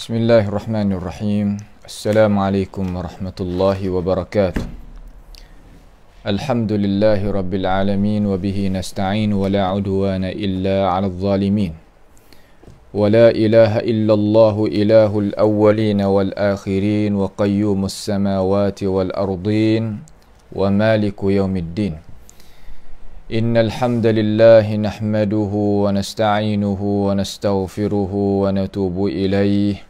بسم الله الرحمن الرحيم السلام عليكم ورحمة الله وبركاته الحمد لله رب العالمين وبه نستعين ولا عدوان إلا على الظالمين ولا إله إلا الله إله الأولين والآخرين وقيوم السماوات والأرضين ومالك يوم الدين إن الحمد لله نحمده ونستعينه ونستغفره ونتوب إليه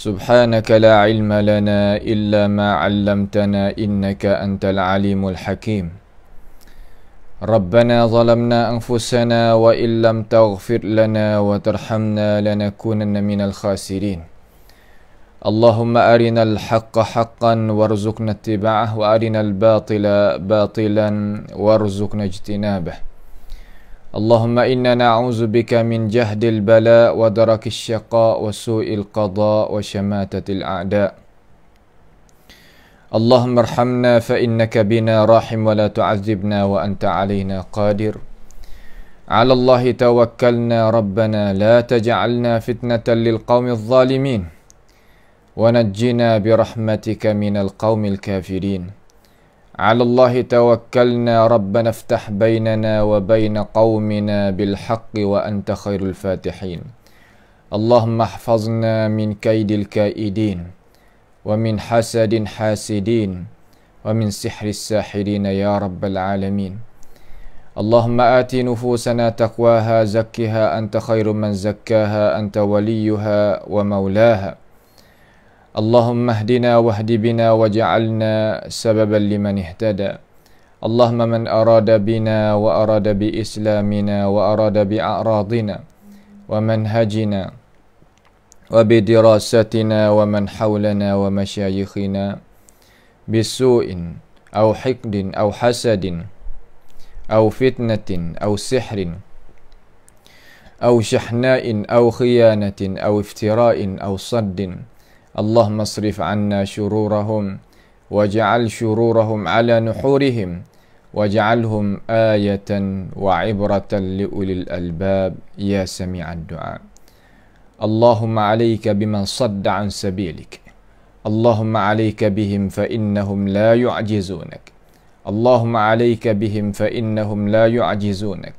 سبحانك لا علم لنا إلا ما علمتنا إنك أنت العليم الحكيم ربنا ظلمنا أنفسنا وإن لم تغفر لنا وترحمنا لنكونن من الخاسرين اللهم أرنا الحق حقا وارزقنا اتباعه وأرنا الباطل باطلا وارزقنا اجتنابه اللهم إنا نعوذ بك من جهد البلاء ودرك الشقاء وسوء القضاء وشماتة الأعداء اللهم ارحمنا فإنك بنا راحم ولا تعذبنا وأنت علينا قادر على الله توكلنا ربنا لا تجعلنا فتنة للقوم الظالمين ونجنا برحمتك من القوم الكافرين على الله توكلنا ربنا افتح بيننا وبين قومنا بالحق وأنت خير الفاتحين اللهم احفظنا من كيد الكائدين ومن حسد حاسدين ومن سحر الساحرين يا رب العالمين اللهم آت نفوسنا تقواها زكها أنت خير من زكاها أنت وليها ومولاها اللهم اهدنا واهد بنا واجعلنا سببا لمن اهتدى اللهم من أراد بنا وأراد بإسلامنا وأراد بأعراضنا ومنهجنا وبدراستنا ومن حولنا ومشايخنا بسوء أو حقد أو حسد أو فتنة أو سحر أو شحناء أو خيانة أو افتراء أو صد اللهم اصرف عنا شرورهم واجعل شرورهم على نحورهم واجعلهم آية وعبرة لأولي الألباب يا سميع الدعاء اللهم عليك بمن صد عن سبيلك اللهم عليك بهم فإنهم لا يعجزونك اللهم عليك بهم فإنهم لا يعجزونك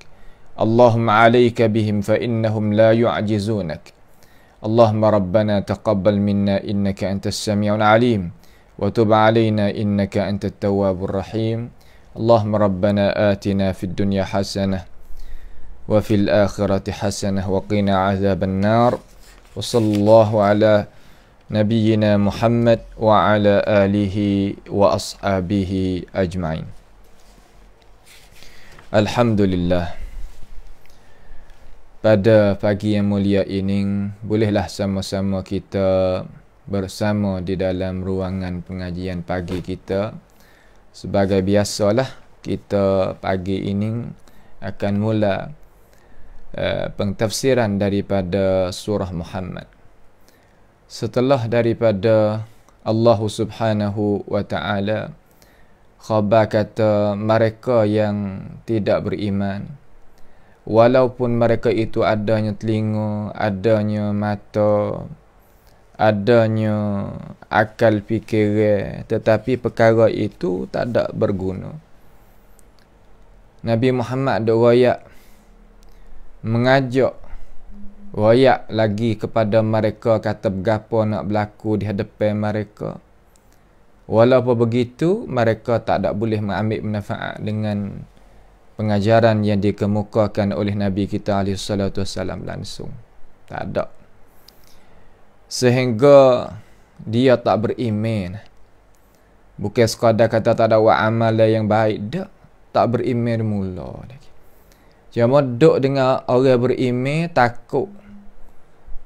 اللهم عليك بهم فإنهم لا يعجزونك اللهم ربنا تقبل منا إنك أنت السميع العليم وتب علينا إنك أنت التواب الرحيم اللهم ربنا آتنا في الدنيا حسنة وفي الآخرة حسنة وقنا عذاب النار وصلى الله على نبينا محمد وعلى آله وأصحابه أجمعين الحمد لله pada pagi yang mulia ini bolehlah sama-sama kita bersama di dalam ruangan pengajian pagi kita sebagai biasalah kita pagi ini akan mula uh, pentafsiran daripada surah Muhammad setelah daripada Allah Subhanahu wa taala khabar kata mereka yang tidak beriman walaupun mereka itu adanya telinga, adanya mata, adanya akal fikiran, tetapi perkara itu tak ada berguna. Nabi Muhammad dok royak mengajak royak lagi kepada mereka kata bergapo nak berlaku di hadapan mereka. Walaupun begitu, mereka tak ada boleh mengambil manfaat dengan pengajaran yang dikemukakan oleh Nabi kita alaihissalatuhassalam langsung. Tak ada. Sehingga dia tak beriman. Bukan sekadar kata tak ada amal yang baik. Tak. Tak beriman mula lagi. Cuma duduk dengan orang beriman takut.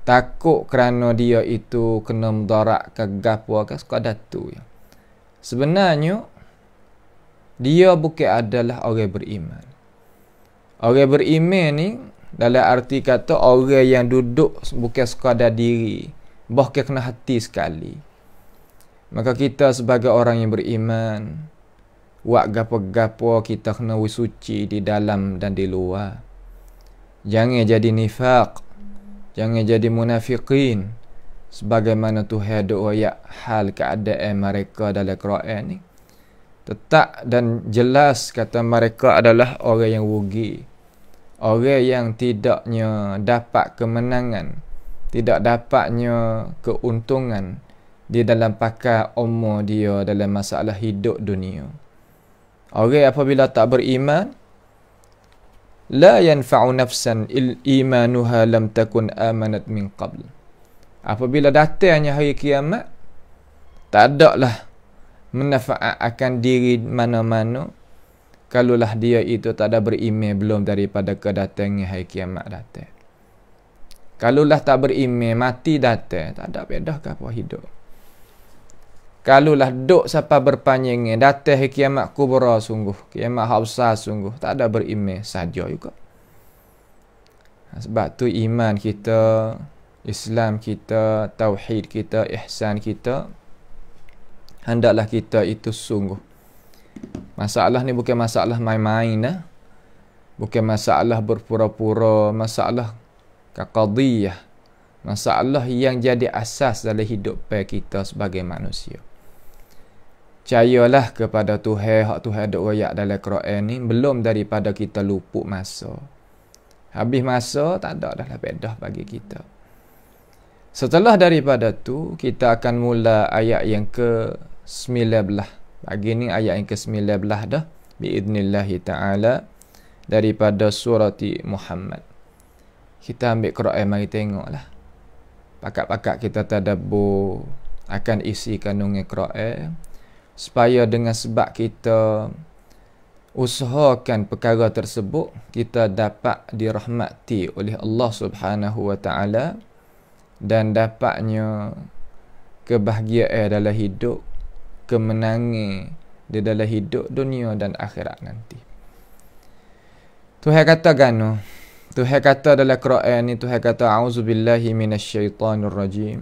Takut kerana dia itu kena mendarat ke gapwa ke sekadar tu. Sebenarnya dia bukan adalah orang beriman. Orang beriman ni dalam arti kata orang yang duduk bukan sekadar diri, bahkan kena hati sekali. Maka kita sebagai orang yang beriman, wak gapo-gapo kita kena suci di dalam dan di luar. Jangan jadi nifak. Jangan jadi munafiqin. Sebagaimana Tuhan doa ya hal keadaan mereka dalam Quran ni tetap dan jelas kata mereka adalah orang yang rugi orang yang tidaknya dapat kemenangan tidak dapatnya keuntungan di dalam pakai umur dia dalam masalah hidup dunia orang apabila tak beriman لا ينفع نفسا il imanuha lam takun amanat min qabl apabila datangnya hari kiamat tak ada lah menafaat akan diri mana-mana kalulah dia itu tak ada berimeh belum daripada kedatangnya hari kiamat datang. Kalulah tak berimeh mati datang, tak ada beda ke apa hidup. Kalulah duk siapa berpanjang datang hari kiamat kubra sungguh, kiamat hausa sungguh, tak ada berimeh saja juga. Ha, sebab tu iman kita, Islam kita, tauhid kita, ihsan kita hendaklah kita itu sungguh. Masalah ni bukan masalah main-main dah. Bukan masalah berpura-pura, masalah kaqadiyah. Masalah yang jadi asas dalam hidup kita sebagai manusia. Cayalah kepada Tuhan, hak Tuhan ada wayak dalam Quran ni belum daripada kita lupuk masa. Habis masa tak ada dah lah bedah bagi kita. Setelah daripada tu, kita akan mula ayat yang ke 19 bagi ni ayat yang ke-19 dah biiznillahi taala daripada surah Muhammad kita ambil Quran mari tengoklah pakat-pakat kita tadabu akan isi kandungan Quran supaya dengan sebab kita usahakan perkara tersebut kita dapat dirahmati oleh Allah Subhanahu wa taala dan dapatnya kebahagiaan dalam hidup kemenangan di dalam hidup dunia dan akhirat nanti. Tuhan kata kan Tuhan kata dalam Quran ni Tuhan kata auzubillahi minasyaitonirrajim.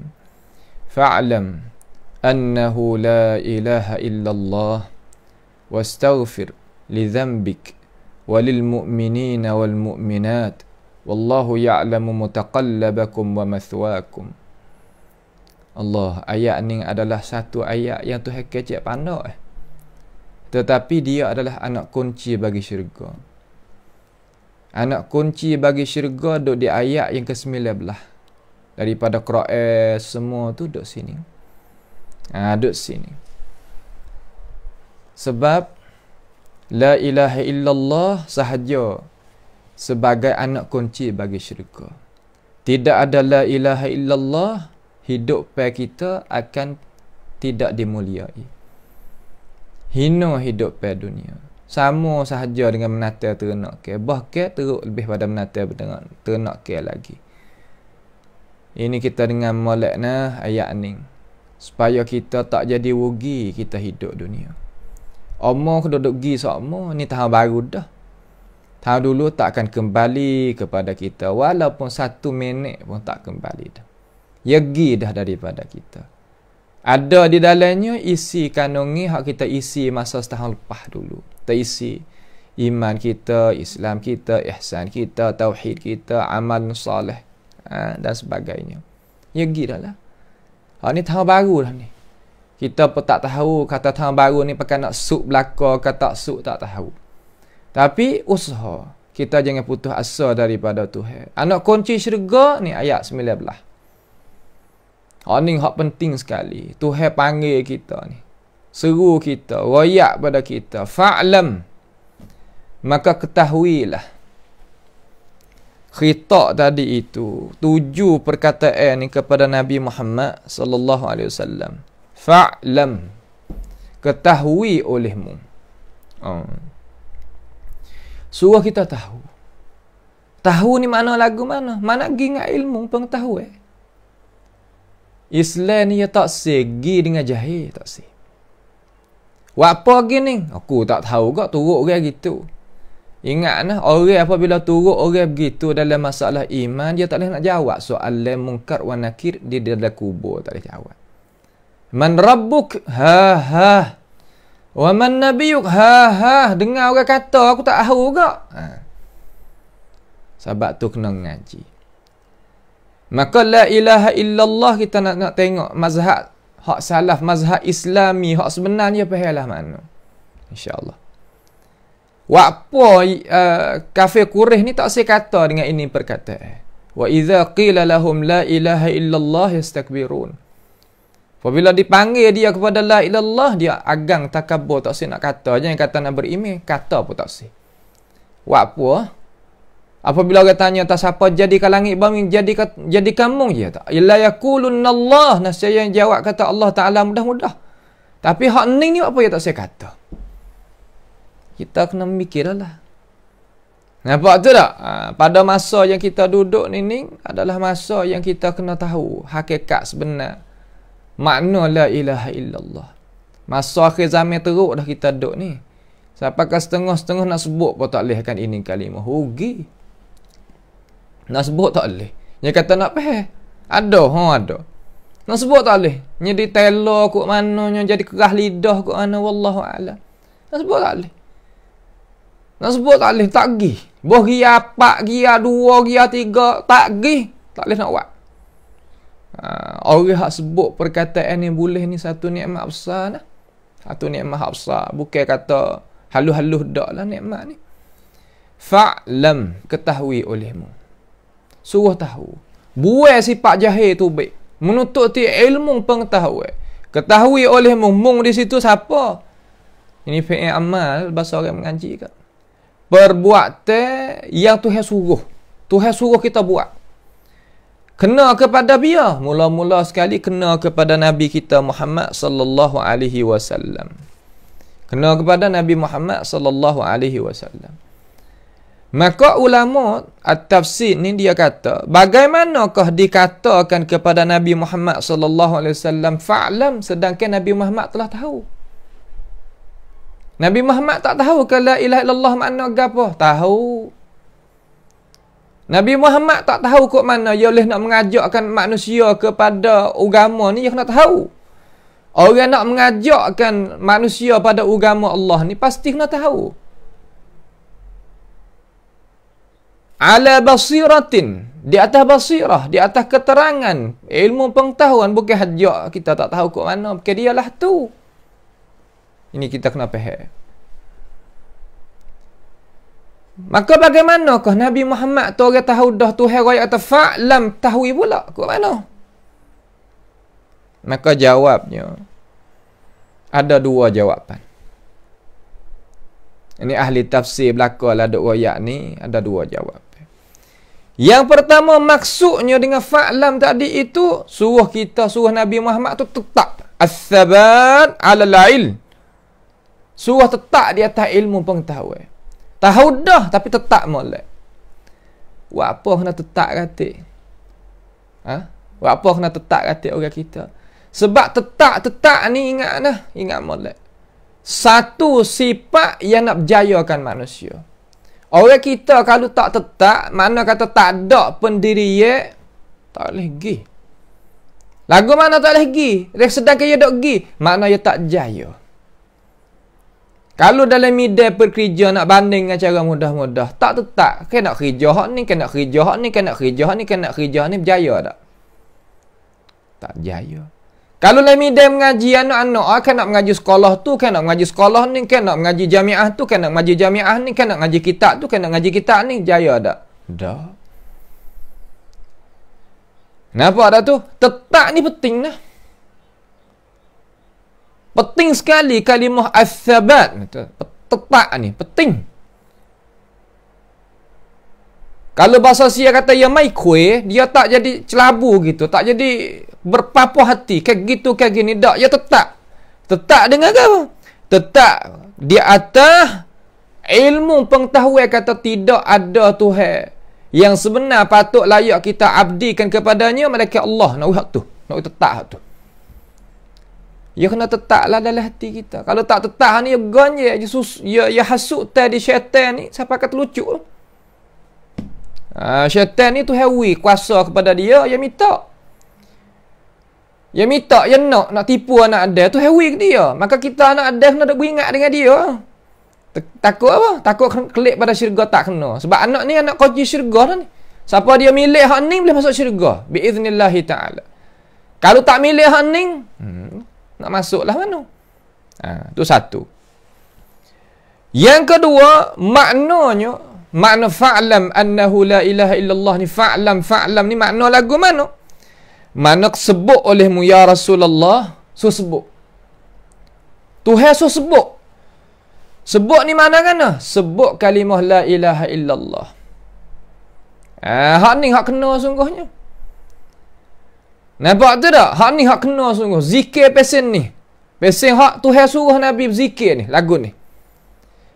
Fa'lam annahu la ilaha illallah wastaghfir li dhanbik wa lil mu'minina wal mu'minat wallahu ya'lamu mutaqallabakum wa mathwaakum. Allah, ayat ni adalah satu ayat yang Tuhan kecik pandai. Eh. Tetapi dia adalah anak kunci bagi syurga. Anak kunci bagi syurga duduk di ayat yang ke-19. Daripada Quran semua tu duduk sini. Ha, duduk sini. Sebab La ilaha illallah sahaja sebagai anak kunci bagi syurga. Tidak ada la ilaha illallah hidup pair kita akan tidak dimuliai. Hino hidup pair dunia. Sama sahaja dengan menata ternak ke. Bahkan teruk lebih pada menata ternak, ternak ke lagi. Ini kita dengan molekna ayat ni. Supaya kita tak jadi rugi kita hidup dunia. Omong kau duduk pergi sama, ni tahun baru dah. Tahun dulu tak akan kembali kepada kita. Walaupun satu minit pun tak kembali dah. Yegi dah daripada kita. Ada di dalamnya isi kanungi hak kita isi masa setahun lepas dulu. isi iman kita, Islam kita, ihsan kita, tauhid kita, amal salih ha, dan sebagainya. Yegi dah lah. Ha, ni tahun baru dah ni. Kita pun tak tahu kata tahun baru ni pakai nak suk belaka ke tak suk tak tahu. Tapi usaha kita jangan putus asa daripada Tuhan. Anak kunci syurga ni ayat 19. Ha ni hak penting sekali. Tuhan panggil kita ni. Seru kita, royak pada kita. Fa'lam. Maka ketahuilah. Khitab tadi itu tuju perkataan ni kepada Nabi Muhammad sallallahu alaihi wasallam. Fa'lam. Ketahui olehmu. Oh. Suruh kita tahu. Tahu ni mana lagu mana? Mana gi ilmu pengetahuan? Eh? Islam ni ya tak segi dengan jahil tak si. Buat apa gini? Aku tak tahu kok turut orang gitu. Ingat nah, orang apabila turut orang begitu dalam masalah iman, dia tak boleh nak jawab soalan mungkar wa nakir di dalam kubur, tak boleh jawab. Man rabbuk? Ha ha. Wa man nabiyuk? Ha ha. Dengar orang kata, aku tak tahu kak. Ha. Sebab tu kena ngaji. Maka la ilaha illallah kita nak, nak tengok mazhab hak salaf, mazhab islami, hak sebenarnya apa lah mana. InsyaAllah. Wapo uh, eh, kafe kureh ni tak saya kata dengan ini perkataan. Wa idza qila lahum la ilaha illallah yastakbirun. Apabila dipanggil dia kepada la ilallah dia agang takabur tak saya nak kata je yang kata nak berimi kata pun tak saya. Wapo Apabila orang tanya tak siapa jadikan langit bumi jadi jadi kamu, ya tak. Illa yaqulun Allah nasaya yang jawab kata Allah Taala mudah-mudah. Tapi hak ni ni apa ya tak saya kata. Kita kena mikirlah. Lah. Nampak tu tak? Ha, pada masa yang kita duduk ni ni adalah masa yang kita kena tahu hakikat sebenar. Makna la ilaha illallah. Masa akhir zaman teruk dah kita duduk ni. Siapakah setengah-setengah nak sebut pun tak lehkan ini kalimah. Hugi. Okay. Nak sebut tak boleh Dia kata nak peh Ada, ha ada Nak sebut tak boleh Dia di telur kot mana Dia jadi kerah lidah kot mana Wallahu Nak sebut tak boleh Nak sebut tak boleh Tak pergi Boh gi apa gi dua gi tiga tak gi tak boleh nak buat. Ah ha, orang hak sebut perkataan ni boleh ni satu nikmat besar nah. Satu nikmat hak besar bukan kata halu-halu dak lah nikmat ni. Fa'lam ketahui olehmu suruh tahu. Buai sifat jahil tu baik. Menutup ti ilmu pengetahuan. Ketahui oleh mung, di situ siapa? Ini fi'i amal, bahasa orang mengaji ke? Perbuatan yang Tuhan suruh. Tuhan suruh kita buat. Kena kepada dia. Mula-mula sekali kena kepada Nabi kita Muhammad sallallahu alaihi wasallam. Kena kepada Nabi Muhammad sallallahu alaihi wasallam. Maka ulama at-tafsir ni dia kata, bagaimanakah dikatakan kepada Nabi Muhammad sallallahu alaihi wasallam fa'lam sedangkan Nabi Muhammad telah tahu? Nabi Muhammad tak tahu ke la ilaha illallah makna gapo? Tahu. Nabi Muhammad tak tahu kok mana dia boleh nak mengajakkan manusia kepada agama ni dia kena tahu. Orang nak mengajakkan manusia pada agama Allah ni pasti kena tahu. ala basiratin di atas basirah di atas keterangan ilmu pengetahuan bukan hajak kita tak tahu ke mana bukan dialah tu ini kita kena faham maka bagaimana kah Nabi Muhammad tu orang tahu dah tu raya atau fa'lam tahu pula ke mana maka jawabnya ada dua jawapan ini ahli tafsir belakang ada lah ayat ni ada dua jawab yang pertama maksudnya dengan fa'lam tadi itu suruh kita suruh Nabi Muhammad tu tetap as-sabat ala al Suruh tetap di atas ilmu pengetahuan. Tahu dah tapi tetap molek. Buat apa kena tetap kata? Ha? Buat apa kena tetap kata orang kita? Sebab tetap-tetap ni ingat dah, ingat molek. Satu sifat yang nak berjayakan manusia. Orang kita kalau tak tetap, mana kata tak ada pendirinya, tak boleh pergi. Lagu mana tak boleh pergi? Dia sedangkan dia tak pergi. Mana dia tak jaya. Kalau dalam media perkerja nak banding dengan cara mudah-mudah, tak tetap. Kena kerja hak ni, kena kerja hak ni, kena kerja hak ni, kena kerja hak ni, berjaya tak? Tak jaya. Kalau lah midan mengaji anak-anak, ah, kan nak mengaji sekolah tu, kan nak mengaji sekolah ni, kan nak mengaji jamiah tu, kan nak mengaji jamiah ni, kan nak mengaji kitab tu, kan nak mengaji kitab ni, jaya tak? Dah. Kenapa ada tu? Tetak ni penting lah. Penting sekali kalimah as-sabat. Tetak ni, penting. Kalau bahasa Sia kata ia mai kuih, dia tak jadi celabu gitu. Tak jadi berpapu hati. Kayak gitu, kayak gini. Tak, ia tetap. Tetap dengan ke apa? Tetap di atas ilmu pengetahuan kata tidak ada Tuhan. Yang sebenar patut layak kita abdikan kepadanya malaikat Allah. Nak uhak tu. Nak uhak tetap tu. Ya kena tetaklah dalam hati kita. Kalau tak tetak ni, ia ya ganjil. Ia, ya ia ya hasut tadi syaitan ni. Siapa kata lucu? Lah. Ha, syaitan ni tu hewi kuasa kepada dia, dia minta. Dia minta, yang nak, nak tipu anak Adam tu hewi ke dia. Maka kita anak Adam kena ada beringat dengan dia. Takut apa? Takut kelip pada syurga tak kena. Sebab anak ni anak kunci syurga lah ni. Siapa dia milik hak ni boleh masuk syurga. Biiznillahi ta'ala. Kalau tak milik hak ni, hmm, nak masuk lah mana? Ah, ha, tu satu. Yang kedua, maknanya Makna fa'lam annahu la ilaha illallah ni fa'lam fa'lam ni makna lagu mana? Mana sebut olehmu ya Rasulullah? So sebut. Tuhan so sebut. Sebut ni mana kan? Sebut kalimah la ilaha illallah. Ah, eh, hak ni hak kena sungguhnya. Nampak tu tak? Hak ni hak kena sungguh. Zikir pesen ni. Pesen hak Tuhan suruh Nabi zikir ni, lagu ni.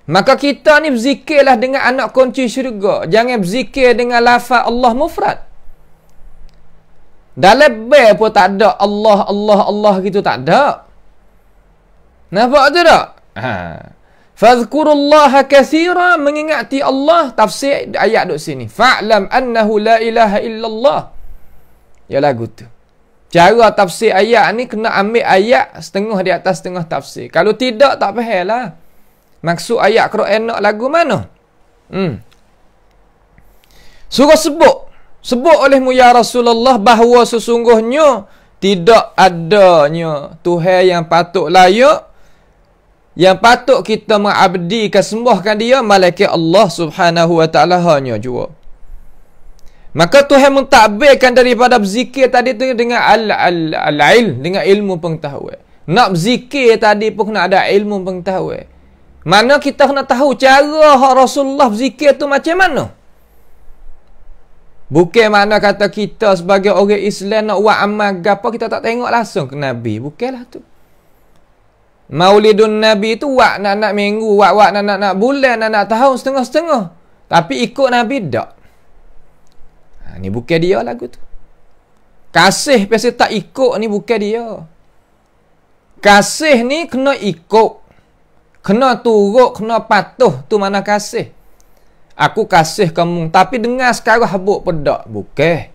Maka kita ni berzikirlah dengan anak kunci syurga. Jangan berzikir dengan lafaz Allah mufrad. Dalam bel pun tak ada Allah, Allah, Allah gitu tak ada. Nampak tu tak? Ha. Fadhkurullaha kathira mengingati Allah. Tafsir ayat duduk sini. Fa'lam annahu la ilaha illallah. Ya lagu tu. Cara tafsir ayat ni kena ambil ayat setengah di atas setengah tafsir. Kalau tidak tak faham lah. Maksud ayat Quran nak lagu mana? Hmm. Suruh sebut. Sebut olehmu ya Rasulullah bahawa sesungguhnya tidak adanya Tuhan yang patut layak yang patut kita mengabdikan sembahkan dia malaikat Allah Subhanahu wa taala hanya jua. Maka Tuhan mentakbirkan daripada berzikir tadi tu dengan al al, al- ilm dengan ilmu pengetahuan. Nak berzikir tadi pun kena ada ilmu pengetahuan. Mana kita kena tahu cara hak Rasulullah berzikir tu macam mana? Bukan mana kata kita sebagai orang Islam nak buat amal gapo kita tak tengok langsung ke Nabi. Bukanlah tu. Maulidun Nabi tu wak nak nak minggu, wak wak nak nak nak bulan, nak nak tahun setengah-setengah. Tapi ikut Nabi tak. Ha, ni bukan dia lagu tu. Kasih biasa tak ikut ni bukan dia. Kasih ni kena ikut. Kena turut, kena patuh tu mana kasih. Aku kasih kamu. Tapi dengar sekarang habuk pedak. Bukeh.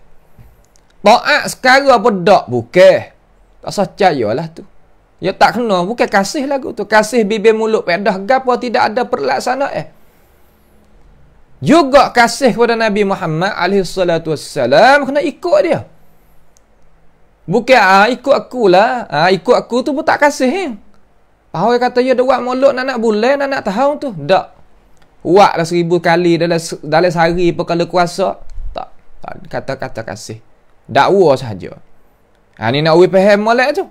Ta'at sekarang pedak. Bukeh. Tak sacaya lah tu. Ya tak kena. Bukan kasih lagu tu. Kasih bibir mulut pedah. Gapa tidak ada perlaksana eh. Juga kasih kepada Nabi Muhammad alaihissalatu wassalam. Kena ikut dia. Bukan ah, ikut akulah. Ah, ikut aku tu pun tak kasih. Eh? Orang kata dia buat molok nak nak bulan nak nak tahun tu. Tak. Buatlah seribu kali dalam dalam sehari pun kuasa. Tak. Kata-kata kasih. Dakwa sahaja. Ha, ni nak wipahem molek tu.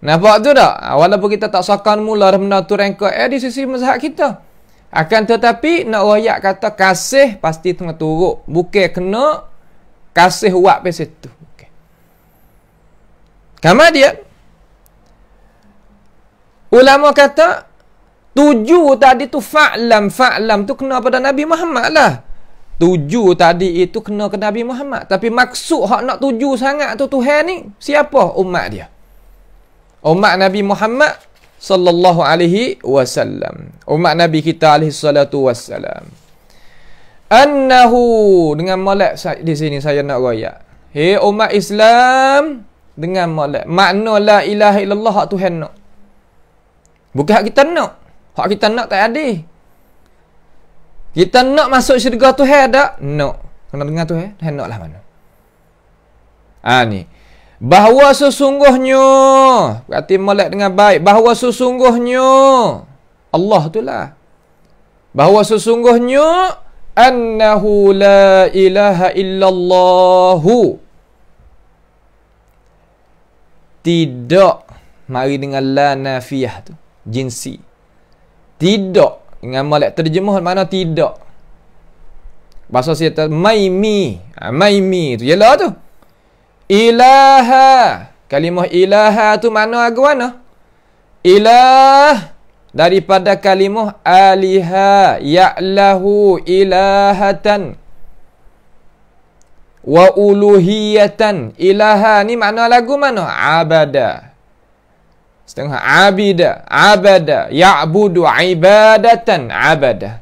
Nampak tu tak? Ha, walaupun kita tak sokan mula dah benda tu rengkak eh, di sisi mazhab kita. Akan tetapi nak royak kata kasih pasti tengah turuk. Bukan kena kasih wak pasal tu. Okay. dia Ulama kata tuju tadi tu fa'lam fa'lam tu kena pada Nabi Muhammad lah. Tuju tadi itu kena ke Nabi Muhammad. Tapi maksud hak nak tuju sangat tu Tuhan ni siapa umat dia? Umat Nabi Muhammad sallallahu alaihi wasallam. Umat Nabi kita alaihi salatu wasallam. Annahu dengan malak di sini saya nak royak. Hei umat Islam dengan malak. Makna la ilaha illallah hak Tuhan nak. No. Bukan hak kita nak. Hak kita nak tak ada. Kita nak masuk syurga tu hai ada? No. Kena dengar tu hai? Hai nak lah mana. Ha ni. Bahawa sesungguhnya. Berarti melek dengan baik. Bahawa sesungguhnya. Allah tu lah. Bahawa sesungguhnya. Annahu la ilaha illallahu. Tidak. Mari dengan la nafiyah tu jinsi. Tidak. Dengan malak terjemah mana tidak. Bahasa saya tahu, maimi. Ha, maimi tu. Yelah tu. Ilaha. Kalimah ilaha tu mana aku mana? Ah? Ilah. Daripada kalimah aliha. Ya'lahu ilahatan. Wa uluhiyatan. Ilaha ni mana lagu mana? Abadah. Setengah abida, abada, ya'budu ibadatan, abada.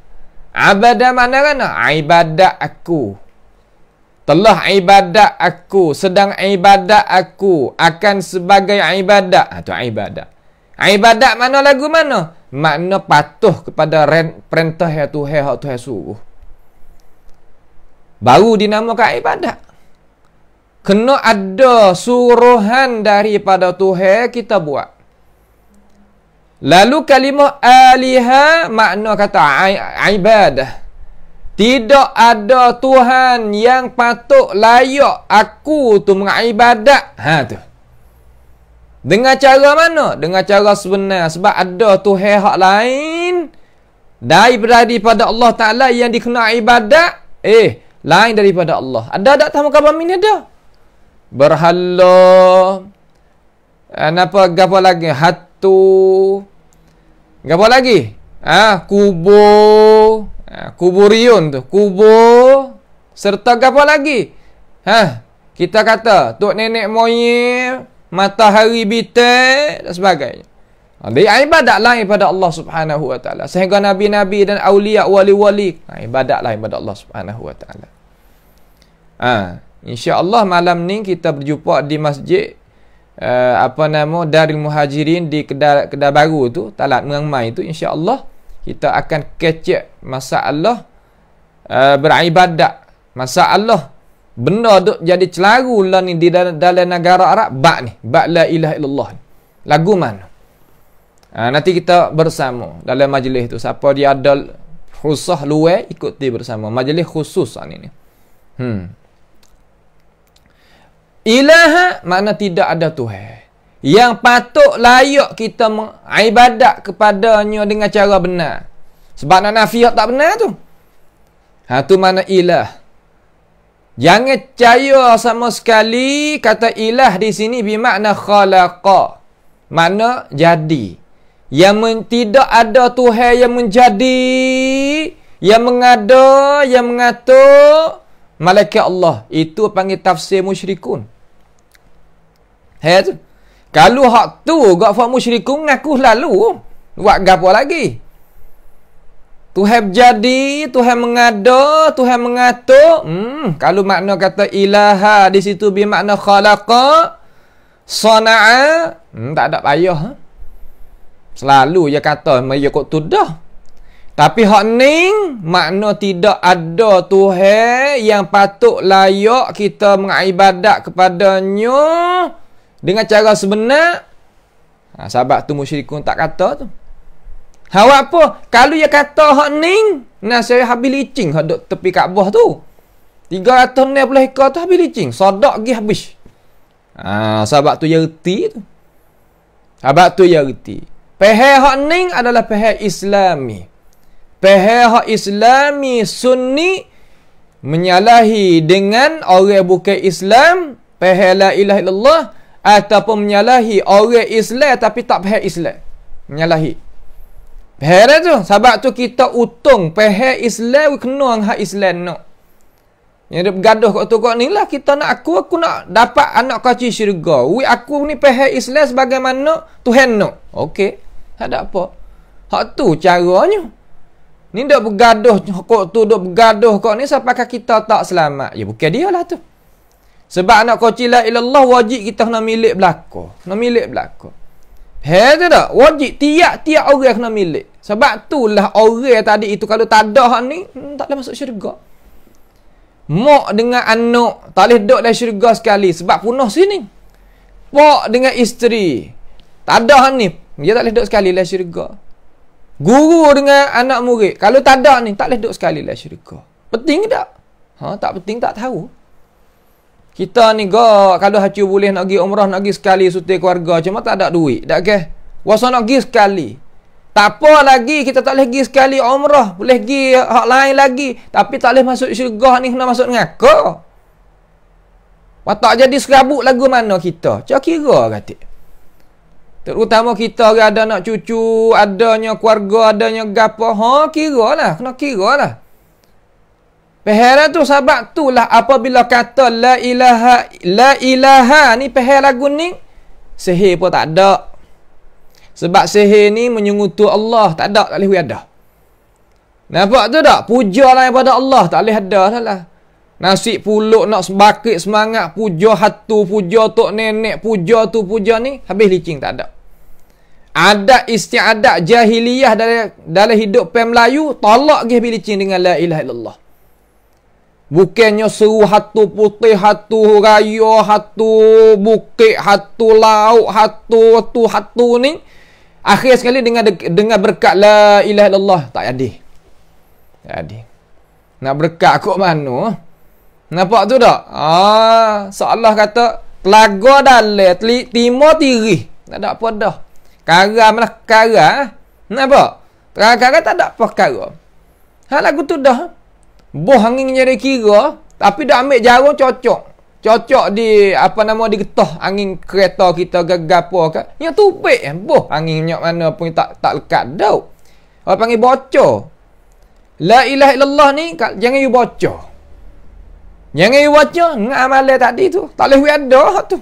Abada mana kan? Ibadat aku. Telah ibadat aku, sedang ibadat aku, akan sebagai ibadat. Ha, tu ibadat. Ibadat mana lagu mana? Makna patuh kepada perintah yang Tuhan yang Tuhan suruh. Baru dinamakan ibadat. Kena ada suruhan daripada Tuhan kita buat. Lalu kalimah aliha makna kata ibadah. Tidak ada Tuhan yang patut layak aku tu mengibadat. Ha tu. Dengan cara mana? Dengan cara sebenar. Sebab ada Tuhan hak lain. Dari daripada Allah Ta'ala yang dikena ibadat. Eh, lain daripada Allah. Ada tak tahu kabar min ada? Berhala. apa Gapa lagi? Hati batu. Gambar lagi. Ah, ha, kubur. Ha, kuburion tu. Kubur. Serta apa lagi. Ha, kita kata Tok Nenek moyang Matahari Bintang dan sebagainya. Ada ha, ibadat lain pada Allah Subhanahu Wa Taala. Sehingga nabi-nabi dan aulia wali-wali. Ha, ibadat lain pada Allah Subhanahu Wa Taala. Ha, insya-Allah malam ni kita berjumpa di masjid uh, apa nama dari muhajirin di kedai kedai baru tu talat mengamai tu insyaallah kita akan kecek masalah uh, eh, beribadat masalah benda tu jadi celaru lah ni di dalam, dalam negara Arab bak ni bak la ilaha illallah lagu mana uh, nanti kita bersama dalam majlis tu siapa dia ada khusus luar ikuti bersama majlis khusus lah ni ni hmm Ilaha makna tidak ada Tuhan. Yang patut layak kita ibadat kepadanya dengan cara benar. Sebab nak nafiyat tak benar tu. Ha tu makna ilah. Jangan percaya sama sekali kata ilah di sini bermakna khalaqa. mana jadi. Yang men- tidak ada Tuhan yang menjadi, yang mengada, yang mengatur malaikat Allah. Itu panggil tafsir musyrikun. Hai tu. Kalau hak tu gak fak musyrikun ngaku lalu, buat gapo lagi? Tu have jadi, tu have mengada, tu mengatur. Hmm, kalau makna kata ilaha di situ bi makna khalaqa, sana'a, hmm, tak ada payah. Ha? Selalu ya kata, ya kok tu Tapi hak ning makna tidak ada Tuhan yang patut layak kita mengibadat kepadanya. nya dengan cara sebenar ha, Sahabat tu musyrikun tak kata tu Hawa apa? Kalau dia kata hak ning Nasir habis licin Hak duduk tepi Kaabah tu 360 hekar tu habis licin Sodok pergi habis ha, Sahabat tu dia reti tu Sahabat tu dia reti Pehe hak ning adalah pehe islami Pehe hak islami sunni Menyalahi dengan orang bukan Islam Pehe la ilah illallah ataupun menyalahi orang Islam tapi tak faham Islam. Menyalahi. Faham tu? Sebab tu kita utung faham Islam kena dengan hak Islam nak. Yang dia bergaduh kat tu kat ni lah kita nak aku aku nak dapat anak kaci syurga. Wei aku ni faham Islam sebagaimana Tuhan nak. Okey. Tak ada apa. Hak tu caranya. Ni dah bergaduh kok tu dah bergaduh kok ni sampai kita tak selamat. Ya bukan dia lah tu. Sebab anak kecil la ilallah wajib kita kena milik belako. Kena milik belako. He tu dak? Wajib tiap-tiap orang kena milik. Sebab itulah orang tadi itu kalau tak ada hak ni, hmm, tak boleh masuk syurga. Mak dengan anak tak boleh duduk dalam syurga sekali sebab punah sini. Pak dengan isteri tak ada hak ni, dia tak boleh duduk sekali dalam syurga. Guru dengan anak murid, kalau tak ada ni, tak boleh duduk sekali dalam syurga. Penting tak? Ha, tak penting tak tahu. Kita ni gak kalau hacu boleh nak pergi umrah nak pergi sekali suti keluarga cuma tak ada duit. Tak ke? Wasa nak pergi sekali. Tak apa lagi kita tak boleh pergi sekali umrah, boleh pergi hak lain lagi tapi tak boleh masuk syurga ni kena masuk neraka. Watak jadi serabut lagu mana kita? Cak kira katik. Terutama kita ada nak cucu, adanya keluarga, adanya gapo, ha kiralah, kena kiralah. Pehera tu sebab tu lah apabila kata la ilaha la ilaha ni pehera lagu ni sihir pun tak ada. Sebab sihir ni menyungutu Allah tak ada tak boleh ada. Nampak tu tak? Puja lah kepada Allah tak boleh ada lah lah. Nasi puluk nak sebakit semangat puja hatu puja tok nenek puja tu puja ni habis licin tak ada. Adat istiadat jahiliyah dalam dalam hidup pem Melayu tolak gih bilicin dengan la ilaha illallah. Bukannya seru hatu putih, hatu raya, hatu bukit, hatu laut, hatu tu, hatu ni. Akhir sekali dengan dengan berkat la ilaha illallah. Tak jadi. Tak jadi. Nak berkat aku mana? Nampak tu tak? Ah, seolah kata telaga dalam tli timo tiri. Tak ada apa dah. Karam lah karam. Eh? Nampak? karam tak ada apa karam. Hal aku tu dah. Boh angin jadi kira Tapi dah ambil jarum cocok Cocok di apa nama di getah angin kereta kita ke gapo ke. Yang tupik kan. Boh angin minyak mana pun tak tak lekat dau. Orang panggil bocor. La ilaha illallah ni jangan you bocor. Jangan you bocor dengan amalan tadi tu. Tak boleh ada tu.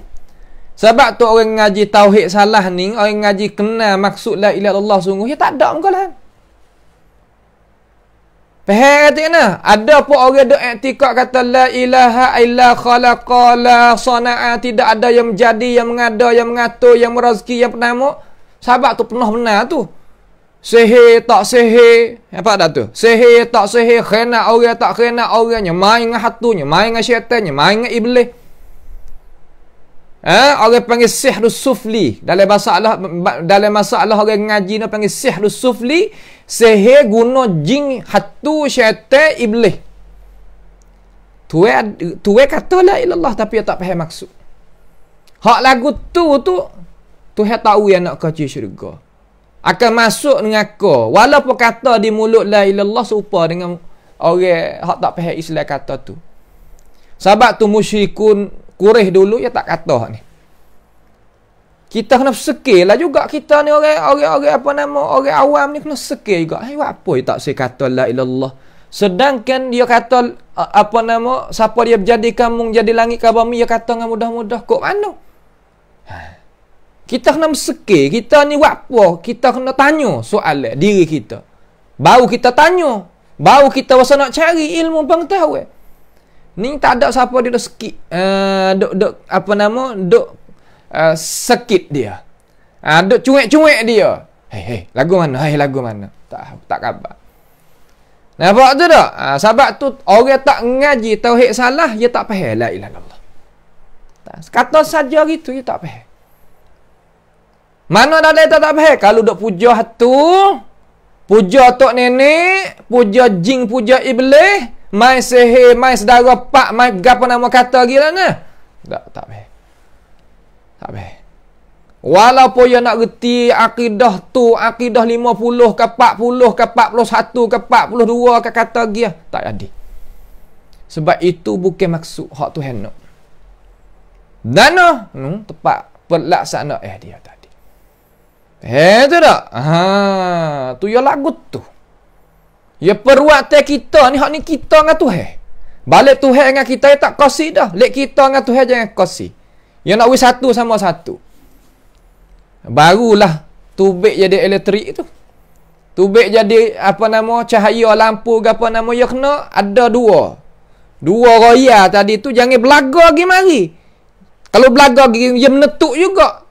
Sebab tu orang ngaji tauhid salah ni, orang ngaji kena maksud la ilaha illallah sungguh dia ya tak ada engkau lah. Faham kata kena? Ada pun orang duk etikot kata La ilaha illa khalaqa la sana'a Tidak ada yang menjadi, yang mengada, yang mengatur, yang merazuki, yang penamu Sahabat tu penuh benar tu Sehe tak sehe Apa dah tu? Sehe tak sehe kena orang tak khena orangnya Main dengan hatunya, main dengan syaitannya, main dengan iblis Eh, orang panggil sihru sufli. Dalam bahasa Allah, dalam masa Allah orang ngaji nak panggil sihru sufli. Sehe guna jing hatu syaita iblis. Tuwe tuwe kata lah ilallah tapi tak faham maksud. Hak lagu tu tu tu hak tahu yang nak kaji syurga. Akan masuk dengan kau. Walaupun kata di mulut la ilallah serupa dengan orang hak tak faham Islam kata tu. Sebab tu musyrikun Kureh dulu ya tak kata ni. Kita kena sekil lah juga kita ni orang orang orang apa nama orang awam ni kena sekil juga. Hai eh, apa dia tak saya kata la ilallah. Sedangkan dia kata apa nama siapa dia jadi kamu jadi langit ke bumi dia kata dengan mudah-mudah kok mana? Ha. Kita kena sekil, kita ni apa? Kita kena tanya soalan diri kita. Baru kita tanya, baru kita rasa nak cari ilmu pengetahuan. Ni tak ada siapa dia duk skip uh, eh, duk, apa nama duk uh, eh, skip dia. Ah uh, duk cuek-cuek dia. Hei hei lagu mana? Hei lagu mana? Tak tak khabar. Nampak tu tak? Ah, ha, sebab tu orang tak ngaji tauhid salah, dia tak faham la ilaha illallah. kata saja gitu dia tak faham. Mana dah dia tak faham? Kalau duk puja tu puja tok nenek, puja jing, puja iblis, mai sehe, mai sedara, pak, mai gapa nama kata gila ni. Tak, tak boleh. Tak boleh. Walaupun yang nak reti akidah tu, akidah puluh ke puluh ke puluh satu ke puluh dua ke kata gila. Tak jadi. Sebab itu bukan maksud hak tu henok. Dan no, hmm, tepat pelaksana eh dia tadi. Eh tu tak? Ha, tu yang lagu tu. Ya perwatai kita ni hak ni kita dengan Tuhan. Balik Tuhan dengan kita ya tak kasih dah. Lek kita dengan Tuhan jangan kasih. Yang nak wis satu sama satu. Barulah tubik jadi elektrik tu. Tubik jadi apa nama cahaya lampu ke apa nama ya kena ada dua. Dua royal tadi tu jangan belaga lagi mari. Kalau belaga lagi ya menetuk juga.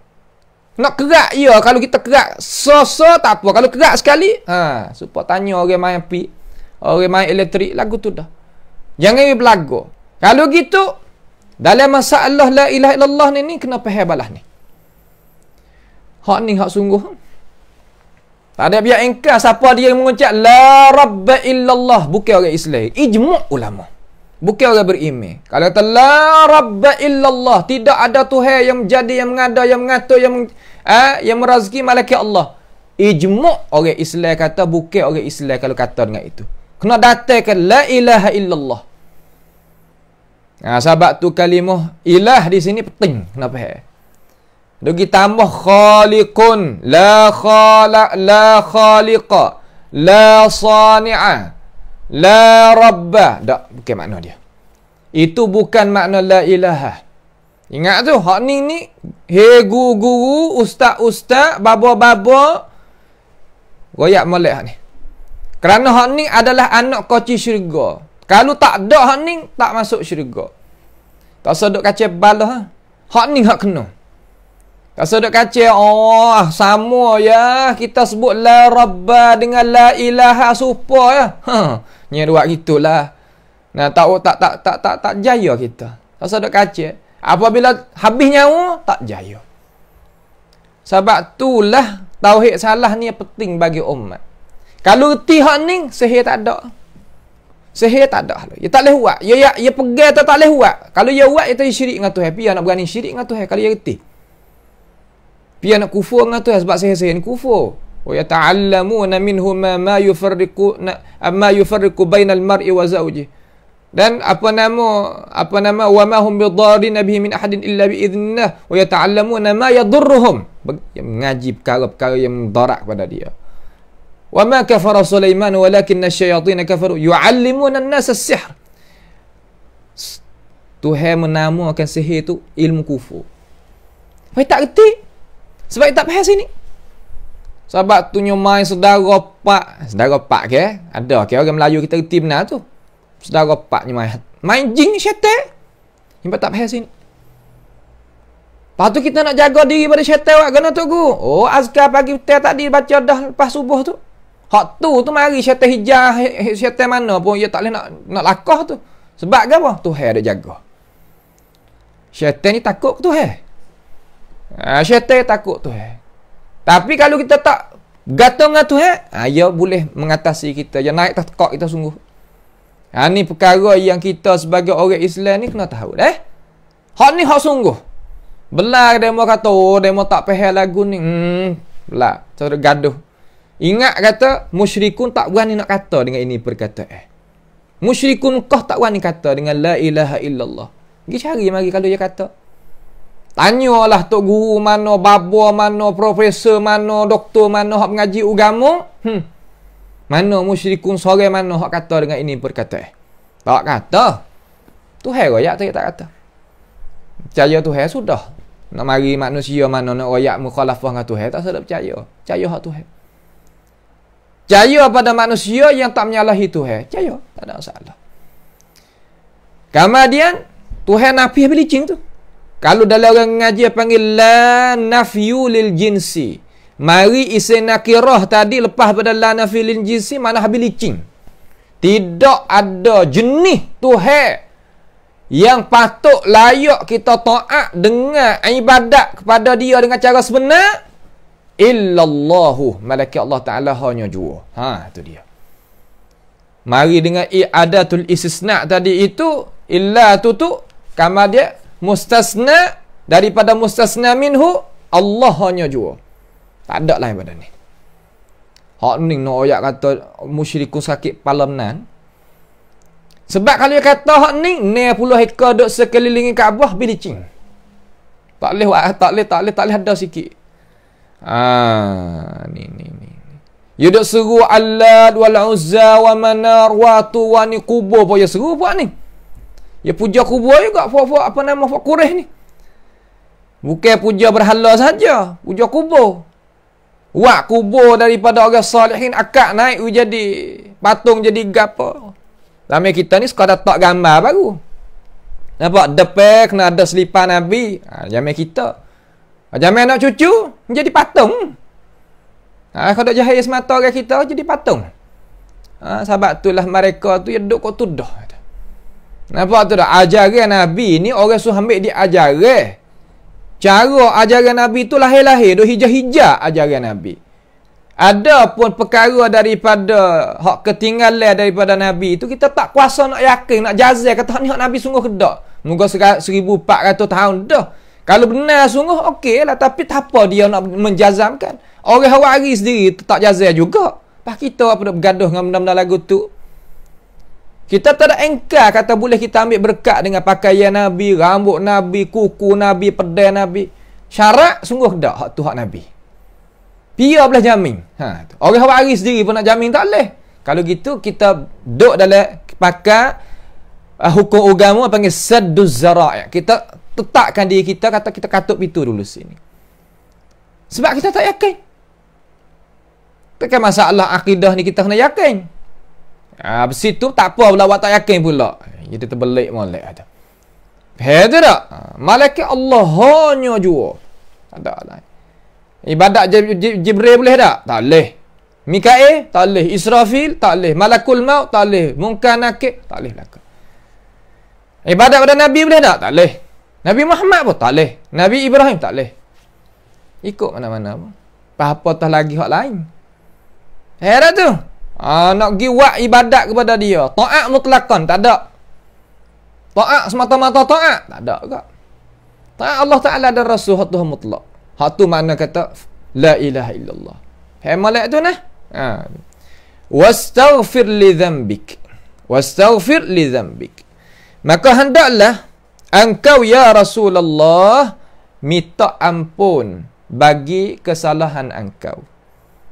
Nak kerak ya kalau kita kerak so-so tak apa. Kalau kerak sekali, ha, supo tanya orang main api, orang main elektrik lagu tu dah. Jangan we belagu. Kalau gitu dalam masalah la ilaha illallah ni ni kena faham balah ni. Hak ni hak sungguh. Tak ada biar engkau siapa dia mengucap la rabba illallah bukan orang Islam. Ijmu ulama. Bukan orang beriman. Kalau kata la rabba illallah, tidak ada Tuhan yang menjadi yang mengada yang mengatur yang eh, yang merazki malaikat Allah. Ijmuk orang Islam kata bukan orang Islam kalau kata dengan itu. Kena datangkan la ilaha illallah. Nah, ha, sahabat tu kalimah ilah di sini penting. Kenapa? Dia kita tambah khalikun. La khala, la khaliqa. La sani'ah. La Rabbah. Tak, bukan makna dia. Itu bukan makna La Ilaha. Ingat tu, hak ni ni, hei guru-guru, ustaz-ustaz, babo babo, goyak molek hak ni. Kerana hak ni adalah anak koci syurga. Kalau tak ada hak ni, tak masuk syurga. Tak usah duk kacau balah. Ha? Hak ni hak kena. Tak usah duk kacau, oh, sama ya. Kita sebut la rabbah dengan la ilaha supa ya. Ha. Yang buat gitulah. Nah, tak tak oh, tak tak tak tak, tak jaya kita. Tak sedak kacik. Apabila habis nyawa tak jaya. Sebab itulah tauhid salah ni penting bagi umat. Kalau reti hak ni sihir tak ada. Sihir tak ada Ya tak leh buat. Ya ya ya pegang tak tak leh buat. Kalau ya buat ya tak syirik dengan Tuhan. Pian nak berani syirik dengan Tuhan kalau ya reti. Pian nak kufur dengan Tuhan sebab sehe sihir ni kufur. ويتعلمون minhuma ما يفرق ما يفرق بين المرء وزوجه dan apa nama apa nama wa ma hum bidarrin bihi min ahadin illa bi idznillah wa yata'allamuna ma yadurruhum mengaji perkara-perkara yang mudarat kepada dia wa ma kafara sulaiman walakinna asyayatin kafaru yu'allimuna an-nas as-sihr Tuhan menamakan sihir tu ilmu kufur. Tapi tak reti. Sebab tak faham sini. Sebab tu nyumai saudara pak. Saudara pak ke? Eh? Ada ke orang Melayu kita reti benar tu? Saudara pak nyumai. Main jing syaitan, Nampak tak payah sini. Lepas tu kita nak jaga diri pada syaitan awak kena tu ku. Oh azkar pagi petai tadi baca dah lepas subuh tu. Hak tu tu mari syaitan hijau syaitan mana pun dia tak boleh nak, nak lakah tu. Sebab ke apa? Tuhan ada jaga. Syaitan ni takut ke Tuhan? Ah, syetek takut Tuhan. Tapi kalau kita tak gantung dengan Tuhan, eh, ah, ha, ya ia boleh mengatasi kita. Ia ya, naik tak kita sungguh. Ha, ni perkara yang kita sebagai orang Islam ni kena tahu. Eh? Hak ni hak sungguh. Belah dia mau kata, oh dia mau tak pahal lagu ni. Hmm, belah. Cara gaduh. Ingat kata, musyrikun tak berani nak kata dengan ini perkataan. Eh. Musyrikun kau tak berani kata dengan la ilaha illallah. Pergi cari mari kalau dia kata. Tanyalah tok guru mana, babu mana, profesor mana, doktor mana hak mengaji agama. Hmm. Mana musyrikun sore mana hak kata dengan ini perkataan. Eh. Tak kata. Tuhan royak tak tak kata. Percaya Tuhan sudah. Nak mari manusia mana nak royak mukhalafah dengan Tuhan tak sedap percaya. Percaya hak Tuhan. Percaya pada manusia yang tak menyalahi Tuhan. Percaya, tak ada masalah. Kemudian Tuhan nafih bilicing tu. Kalau dalam orang ngaji panggil la nafyu lil jinsi. Mari isi nakirah tadi lepas pada la nafyu lil jinsi mana habis licin. Tidak ada jenis tuhe yang patut layak kita taat dengan ibadat kepada dia dengan cara sebenar illallahu malaki Allah taala hanya jua. Ha itu dia. Mari dengan i'adatul istisna tadi itu illa tu tu dia mustasna daripada mustasna minhu Allah hanya jua. Tak ada lain pada ni. Hak ni nak ayat kata musyrikun sakit palamnan. Sebab kalau dia kata hak ni 90 hekar duk sekelilingi Kaabah bilicing. Tak leh tak leh tak leh tak, leh, tak leh ada sikit. Ah ni ni ni. Yuduk seru Allah wal Uzza wa Manar wa Tu wa ni kubur apa ya seru buat ni. Ya puja kubur juga puak-puak apa nama puak kureh ni. Bukan puja berhala saja, puja kubur. Wak kubur daripada orang salihin akak naik jadi patung jadi gapo. Lama kita ni sekadar tak gambar baru. Nampak depek, kena ada selipan Nabi. Ha, zaman kita. Zaman ha, anak cucu jadi patung. Ha, kalau tak jahil semata orang kita jadi patung. Ha, sebab itulah mereka tu yang duduk kot tuduh. Nampak tu dah ajaran Nabi ni orang suruh ambil dia ajaran. Cara ajaran Nabi tu lahir-lahir dah hijau-hijau ajaran Nabi. Ada pun perkara daripada hak ketinggalan daripada Nabi itu kita tak kuasa nak yakin nak jazil kata ni hak Nabi sungguh seribu Moga 1400 tahun dah. Kalau benar sungguh okey lah tapi tak apa dia nak menjazamkan. Orang Hawari sendiri tak jazil juga. Pas kita apa nak bergaduh dengan benda-benda lagu tu. Kita tak ada engkar kata boleh kita ambil berkat dengan pakaian Nabi, rambut Nabi, kuku Nabi, pedai Nabi. Syarat sungguh dak hak tu hak Nabi. Pia boleh jamin. Ha, tu. orang waris sendiri pun nak jamin tak boleh. Kalau gitu kita duduk dalam pakar uh, hukum agama panggil saddu zara'i. Kita tetapkan diri kita kata kita katuk pintu dulu sini. Sebab kita tak yakin. Tekan masalah akidah ni kita kena yakin. Ah ha, situ tak apa pula awak tak yakin pula. Jadi terbelik molek ada. Faham tak? Ah, malaikat Allah hanya jua. Ada lain. Ibadat Jib Jib Jibril boleh tak? Tak boleh. Mikael tak boleh. Israfil tak boleh. Malakul maut tak boleh. Munkar nakir tak boleh belaka. Ibadat pada Nabi boleh tak? Tak boleh. Nabi Muhammad pun tak boleh. Nabi Ibrahim tak boleh. Ikut mana-mana pun. Apa-apa tak lagi hak lain. Eh tu. Uh, nak pergi buat ibadat kepada dia. Ta'at mutlakan. Tak ada. Ta'at semata-mata ta'at. Tak ada juga. Ta'at Allah Ta'ala dan Rasul hatu mutlak. Hatu mana kata La ilaha illallah. Hemalak tu nah. Ha. Wastaghfir li zambik. Wastaghfir li zambik. Maka hendaklah engkau ya Rasulullah minta ampun bagi kesalahan engkau.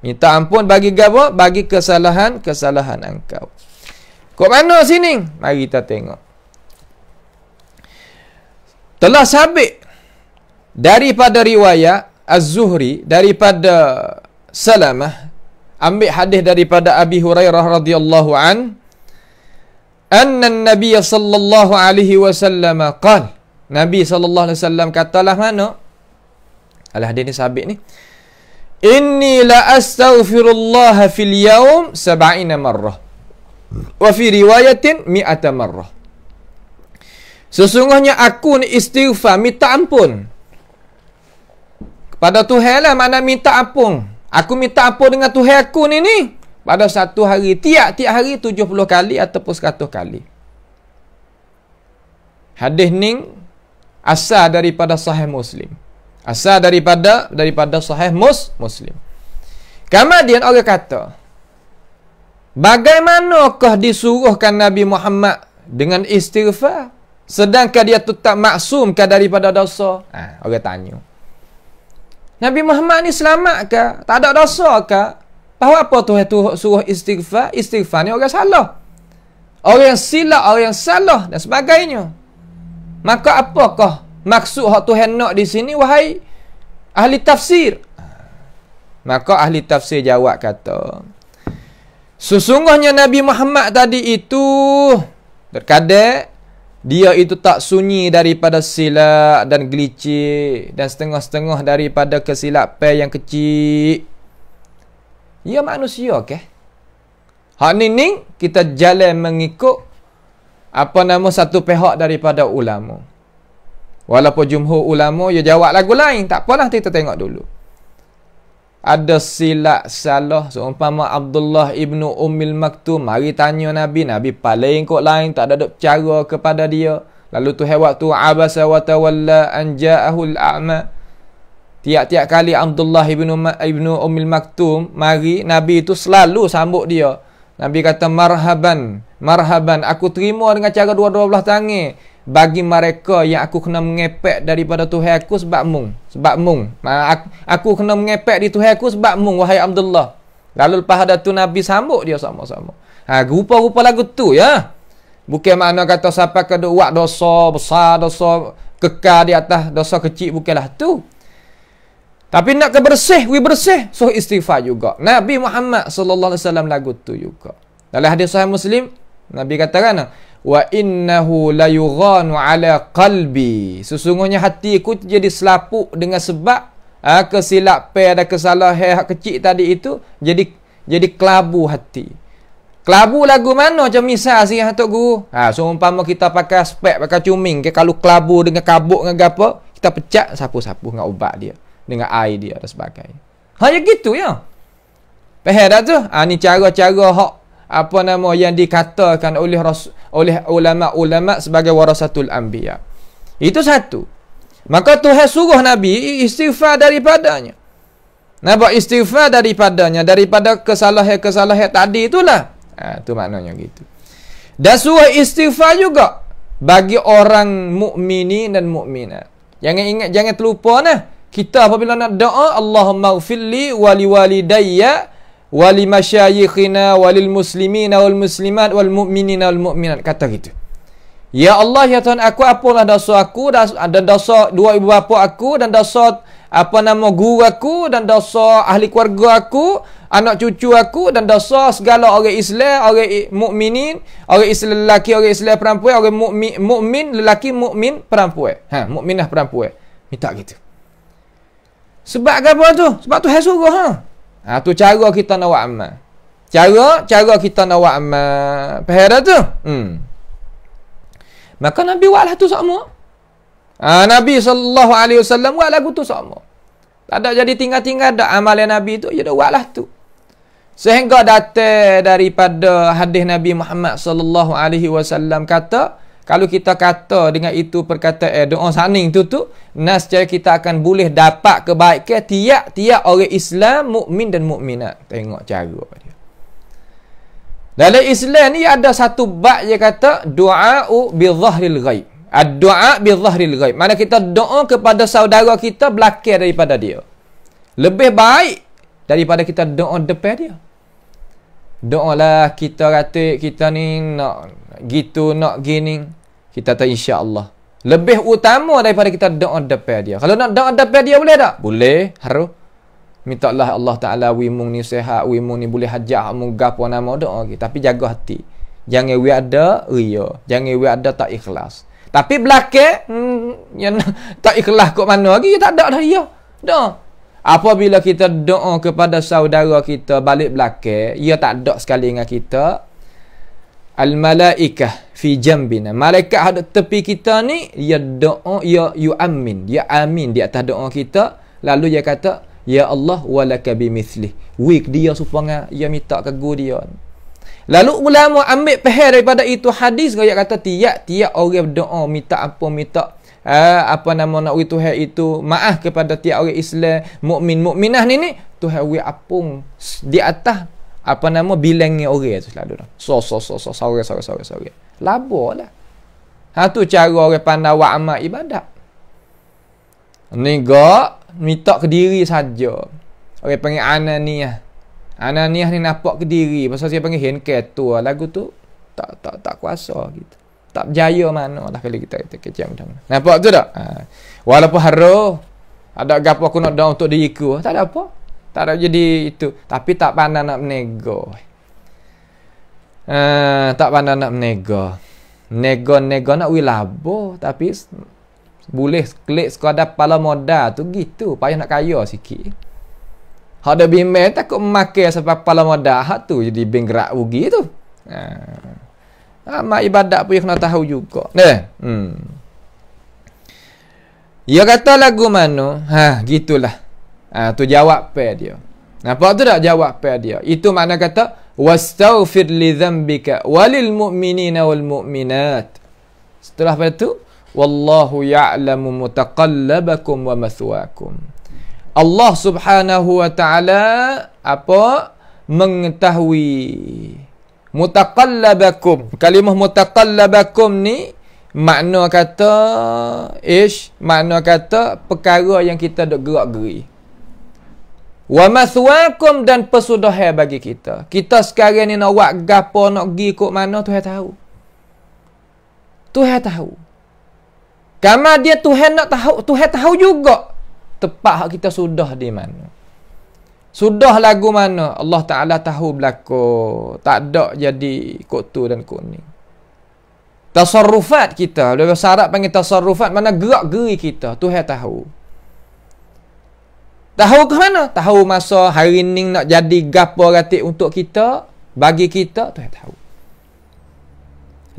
Minta ampun bagi gapo? Bagi kesalahan-kesalahan engkau. Kok mana sini? Mari kita tengok. Telah sabit daripada riwayat Az-Zuhri daripada Salamah ambil hadis daripada Abi Hurairah radhiyallahu an anna an Nabi sallallahu alaihi wasallam qala Nabi sallallahu alaihi wasallam katalah mana? Al hadis ni sabit ni. Inni la astaghfirullah fil yaum sab'ina marrah. Wa fi riwayatin mi'ata marrah. Sesungguhnya aku ni istighfar, minta ampun. Kepada Tuhan lah mana minta ampun. Aku minta ampun dengan Tuhan aku ni ni. Pada satu hari, tiap-tiap hari 70 kali ataupun 100 kali. Hadis ni asal daripada sahih Muslim. Asal daripada daripada sahih mus, muslim. Kemudian orang kata, bagaimanakah disuruhkan Nabi Muhammad dengan istighfar sedangkan dia tetap maksum ke daripada dosa? Ha, orang tanya. Nabi Muhammad ni selamat ke? Tak ada dosa ke? Bahawa apa tu tuh suruh istighfar? Istighfar ni orang salah. Orang yang silap, orang yang salah dan sebagainya. Maka apakah maksud hak Tuhan nak di sini wahai ahli tafsir. Maka ahli tafsir jawab kata, sesungguhnya Nabi Muhammad tadi itu terkadang dia itu tak sunyi daripada silap dan gelici dan setengah-setengah daripada kesilapan yang kecil. Ia ya manusia ke? Hak ni ni kita jalan mengikut apa nama satu pihak daripada ulama. Walaupun jumhur ulama dia ya jawab lagu lain, tak apalah kita tengok dulu. Ada silap salah seumpama Abdullah ibnu Ummil Maktum mari tanya Nabi, Nabi paling kok lain tak ada dok cara kepada dia. Lalu tu hewat tu abasa wa tawalla an ja'ahu al-a'ma. Tiap-tiap kali Abdullah ibnu Ma ibnu Ummil Maktum mari, Nabi itu selalu sambut dia. Nabi kata marhaban, marhaban, aku terima dengan cara dua-dua belah tangan bagi mereka yang aku kena mengepek daripada Tuhan aku sebab mung sebab mung aku, aku kena mengepek di Tuhan aku sebab mung wahai Abdullah lalu lepas ada tu Nabi sambut dia sama-sama ha, rupa-rupa lagu tu ya bukan makna kata siapa kena buat dosa besar dosa kekal di atas dosa kecil bukanlah tu tapi nak kebersih, we bersih. So istighfar juga. Nabi Muhammad sallallahu alaihi wasallam lagu tu juga. Dalam hadis Sahih Muslim, Nabi katakan wa innahu layughanu ala qalbi sesungguhnya hatiku jadi selapuk dengan sebab ha, ah, kesilapan ada kesalahan hak kecil tadi itu jadi jadi kelabu hati kelabu lagu mana macam misal sih hatuk guru ha seumpama kita pakai spek pakai cuming ke kalau kelabu dengan kabuk dengan apa kita pecah sapu-sapu dengan ubat dia dengan air dia dan sebagainya hanya gitu ya Faham tak tu? Ha, ni cara-cara hak apa nama yang dikatakan oleh Ras, oleh ulama-ulama sebagai warasatul anbiya. Itu satu. Maka Tuhan suruh Nabi istighfar daripadanya. Napa istighfar daripadanya daripada kesalahan-kesalahan tadi itulah. Ha, itu maknanya gitu. Dan suruh istighfar juga bagi orang mukmini dan mukminat. Jangan ingat jangan terlupa nah. Kita apabila nak doa Allahumma ighfirli wali masyayikhina walil muslimina wal muslimat wal mu'minina wal mu'minat kata gitu Ya Allah ya Tuhan aku apalah dosa aku dan dosa dua ibu bapa aku dan dosa apa nama guru aku dan dosa ahli keluarga aku anak cucu aku dan dosa segala orang Islam orang mukminin orang Islam lelaki orang Islam perempuan orang mukmin mukmin lelaki mukmin perempuan ha mukminah perempuan minta gitu Sebab apa tu? Sebab tu hai suruh ha. Ha, tu cara kita nak buat amal. Cara, cara kita nak buat amal. Faham dah tu? Hmm. Maka Nabi buatlah tu sama. Ha, Nabi SAW buat lagu tu sama. Tak ada jadi tinggal-tinggal dah amalan Nabi tu. Dia dah buatlah tu. Sehingga datang daripada hadis Nabi Muhammad SAW kata, kalau kita kata dengan itu perkataan eh, doa saning tu tu, nescaya kita akan boleh dapat kebaikan tiap-tiap orang Islam, mukmin dan mukminat. Tengok cara dia. Dalam Islam ni ada satu bab yang kata doa bi dhahril ghaib. Ad-du'a bi dhahril ghaib. Mana kita doa kepada saudara kita belakang daripada dia. Lebih baik daripada kita doa depan dia. Doa lah kita kata kita ni nak gitu, nak gini kita tahu insya Allah lebih utama daripada kita doa depan dia kalau nak doa depan dia boleh tak boleh harus minta lah Allah Ta'ala wimung ni sehat wimung ni boleh hajak amung gapo nama doa okay. tapi jaga hati jangan we ada riya jangan we ada tak ikhlas tapi belakang hmm, yang tak ikhlas kok mana lagi tak ada dah ya doa apabila kita doa kepada saudara kita balik belakang ia tak ada sekali dengan kita al malaikah fi jambina malaikat ada tepi kita ni ya doa ya yu amin ya amin di atas doa kita lalu dia kata ya Allah walaka bimithli wik dia supaya dia minta ke dia lalu ulama ambil pahal daripada itu hadis dia kata tiap tiap orang doa minta apa minta uh, apa nama nak uri Tuhan itu maaf kepada tiap orang Islam mukmin mukminah ni ni Tuhan uri apung di atas apa nama ni orang tu selalu dah. So so so so sore sore sore sore. Laburlah. Ha tu cara orang pandai buat amal ibadat. Nego minta ke diri saja. Orang panggil Ananiah. Ananiah ni nampak ke diri pasal dia panggil Henke tu lah. lagu tu tak tak tak kuasa gitu. Tak berjaya mana lah kali kita kita kejam macam Nampak tu tak? Ha. Walaupun haru ada gapo aku nak down untuk diriku, tak ada -apa. Tak ada jadi itu. Tapi tak pandai nak menego. Uh, eh, tak pandai nak menego. Nego-nego nak wilabo, Tapi boleh klik sekadar pala moda tu gitu. Payah nak kaya sikit. Hak ada bimbel takut memakai sebab pala moda. Hak tu jadi bingerak ugi tu. Uh. Amat ibadat pun kena tahu juga. Eh, hmm. Ya kata lagu mana? Ha, gitulah. Ha, tu jawab pair dia. Nampak tu tak jawab pair dia? Itu makna kata wastaghfir li dhanbika walil mu'minina wal mu'minat. Setelah pada tu wallahu ya'lamu mutaqallabakum wa mathwaakum. Allah Subhanahu wa taala apa mengetahui mutaqallabakum. Kalimah mutaqallabakum ni makna kata ish makna kata perkara yang kita dok gerak-gerik. Wa mathwakum dan pesudahai bagi kita. Kita sekarang ni nak buat gapo, nak pergi ke mana, Tuhan tahu. Tuhan tahu. Kama dia Tuhan nak tahu, Tuhan tahu juga. tempat hak kita sudah di mana. Sudah lagu mana Allah Ta'ala tahu berlaku. Tak ada jadi kot tu dan kot ni. Tasarrufat kita. Lepas syarat panggil tasarrufat. Mana gerak geri kita. Tuhan tahu. Tahu ke mana? Tahu masa hari ni nak jadi gapo rati untuk kita, bagi kita, Tuhan tahu.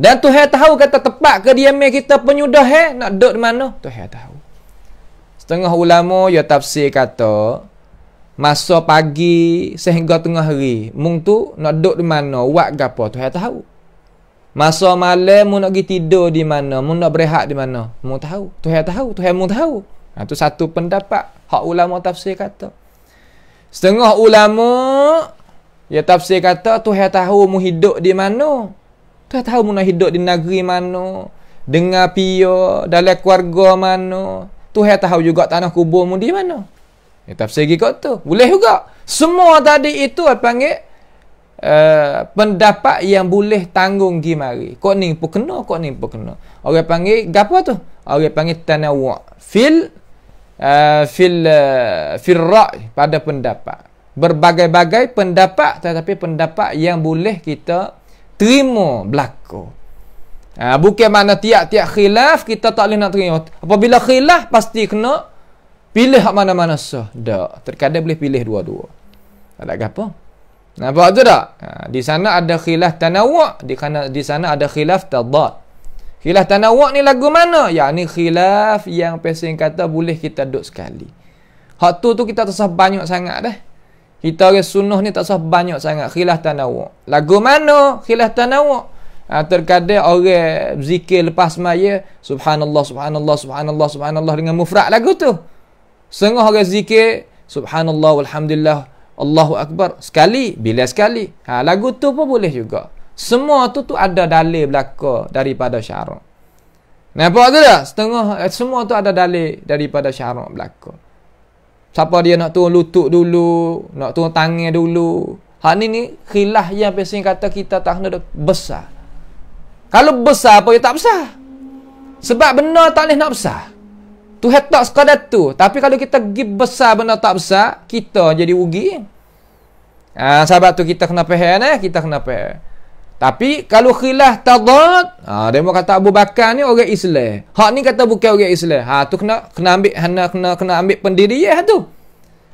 Dan Tuhan tahu kata tepat ke dia kita penyudah eh? nak duduk di mana? Tuhan tahu. Setengah ulama ya tafsir kata, masa pagi sehingga tengah hari, mung tu nak duduk di mana, buat gapo Tuhan tahu. Masa malam mu nak pergi tidur di mana, mu nak berehat di mana, mu tahu. Tuhan tahu, Tuhan mu tahu. Tuhai tahu. Ha, itu satu pendapat hak ulama tafsir kata. Setengah ulama ya tafsir kata tu hai tahu mu hidup di mana. Tu hai tahu mu nak hidup di negeri mana, dengar pia dalam keluarga mana. Tu hai tahu juga tanah kubur mu di mana. Ya tafsir gigi kata boleh juga. Semua tadi itu apa panggil Uh, pendapat yang boleh tanggung gi mari. Kok ni pun kena, kok ni pun kena. Orang panggil apa tu? Orang panggil tanawwu fil Eh, fil eh, fil ra'i pada pendapat berbagai-bagai pendapat tetapi pendapat yang boleh kita terima berlaku ha, bukan mana tiap-tiap khilaf kita tak boleh nak terima apabila khilaf pasti kena pilih hak mana-mana sah tak terkadang boleh pilih dua-dua tak ada apa nampak tu tak ha, di sana ada khilaf tanawak di, di sana ada khilaf tadat Khilaf tanawak ni lagu mana? Ya ni khilaf yang pesen kata boleh kita duduk sekali. Hak tu tu kita tak usah banyak sangat dah. Kita orang sunnah ni tak usah banyak sangat khilaf tanawak. Lagu mana khilaf tanawak? Ha, terkadang orang zikir lepas maya subhanallah subhanallah subhanallah subhanallah dengan mufrad lagu tu. Sengah orang zikir subhanallah Alhamdulillah, Allahu akbar sekali bila sekali. Ha, lagu tu pun boleh juga. Semua tu tu ada dalil belaka daripada syarak. Nampak tu dah? Setengah, eh, semua tu ada dalil daripada syarak belaka. Siapa dia nak turun lutut dulu, nak turun tangan dulu. Hak ni ni khilah yang biasa kata kita tak kena besar. Kalau besar apa yang tak besar? Sebab benar tak boleh nak besar. Tu hetak sekadar tu. Tapi kalau kita pergi besar benda tak besar, kita jadi ugi. Ah, ha, sahabat tu kita kena faham eh, kita kena faham. Tapi kalau khilaf tadad, ha, dia kata Abu Bakar ni orang Islam. Hak ni kata bukan orang Islam. Ha tu kena kena ambil kena kena, kena ambil pendiri ya tu.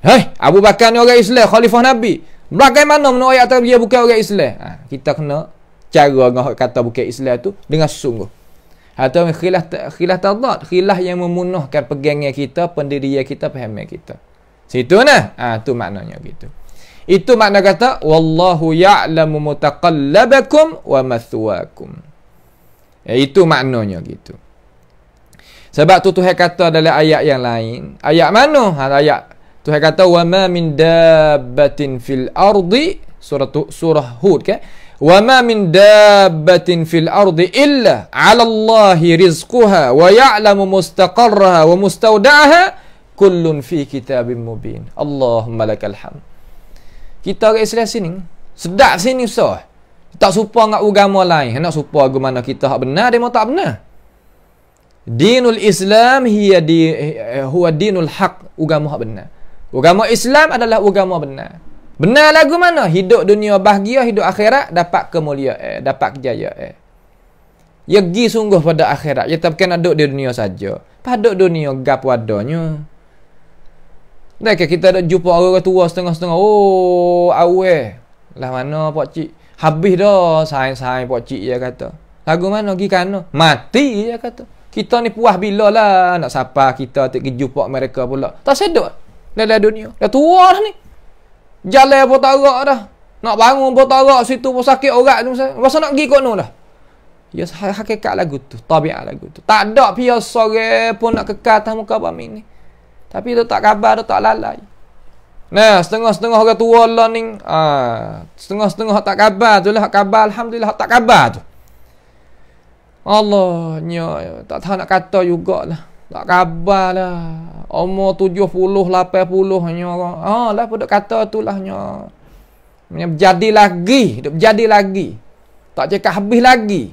Hei, Abu Bakar ni orang Islam, khalifah Nabi. Bagaimana mana ayat dia bukan orang Islam? Ha, kita kena cara dengan kata bukan Islam tu dengan sungguh. Ha tu khilaf khilaf tadad, khilaf yang memunuhkan pegangan kita, pendirian kita, pemahaman kita. Situ nah. Ha tu maknanya gitu. Itu makna kata wallahu ya'lamu mutaqallabakum wa mathwaakum. Ya, itu maknanya gitu. Sebab tu Tuhan kata dalam ayat yang lain. Ayat mana? Ha, ayat Tuhan kata wa ma min dabbatin fil ardi surah surah Hud kan? Wa ma min dabbatin fil ardi illa 'ala Allahi rizquha wa ya'lamu mustaqarraha wa mustawda'aha kullun fi kitabim mubin. Allahumma lakal hamd kita orang Islam sini sedap sini usah tak supa dengan agama lain nak supa agama mana kita hak benar dia mau tak benar dinul islam hiya di eh, huwa dinul haq agama hak benar agama islam adalah agama benar benar lagu mana hidup dunia bahagia hidup akhirat dapat kemuliaan eh, dapat kejayaan eh. ia pergi sungguh pada akhirat. Ia tak kena duduk di dunia saja. Pada dunia gap wadahnya. Nak kita ada jumpa orang tua setengah-setengah. Oh, awe. Eh. Lah mana pak cik? Habis dah sain-sain pak cik dia kata. Lagu mana pergi kano? Mati dia kata. Kita ni puas bila lah nak sapa kita tak pergi jumpa mereka pula. Tak sedap. Ah, Dalam dunia. Dah tua dah ni. Jalan pun tarak dah. Nak bangun pun tarak situ pun sakit orang tu. Masa nak pergi kot ni lah. Ya hakikat lagu tu. Tabiat lagu tu. Tak ada pihak sore pun nak kekal atas muka bami ni. Tapi dia tak khabar, dia tak lalai. Nah, setengah-setengah orang tua Allah ni, ah, setengah-setengah tak khabar tu lah, khabar Alhamdulillah tak khabar tu. Allah, ya, tak tahu nak kata juga lah. Tak khabar lah. Umur tujuh puluh, lapan puluh, orang. Ah, lah pun kata tu lah, ni. Jadi lagi, jadi lagi. Tak cekah habis lagi.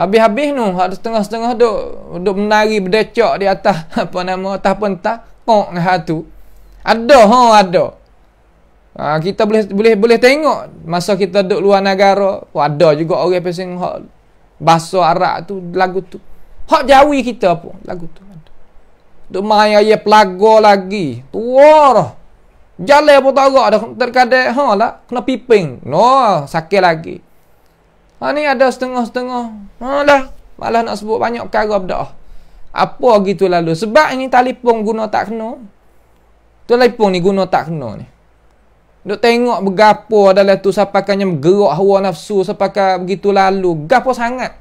Habis-habis tu ada setengah-setengah duk duk menari berdecak di atas apa nama atas pentas kok dengan hatu. Ada ha ada. Ha, kita boleh boleh boleh tengok masa kita duk luar negara, oh, ada juga orang pesing hak bahasa Arab tu lagu tu. Hak Jawi kita pun lagu tu. Duk main ayat pelago lagi. Tuar. Jalan pun tak ada. Terkadang. Ha lah. Kena piping. No. Sakit lagi. Ha ni ada setengah-setengah. Ha dah. Malah nak sebut banyak perkara bedah. Apa gitu lalu? Sebab ini telefon guna tak kena. Telefon ni guna tak kena ni. Duk tengok bergapo dalam tu sapakannya gerak hawa nafsu sapakan begitu lalu. Gapo sangat.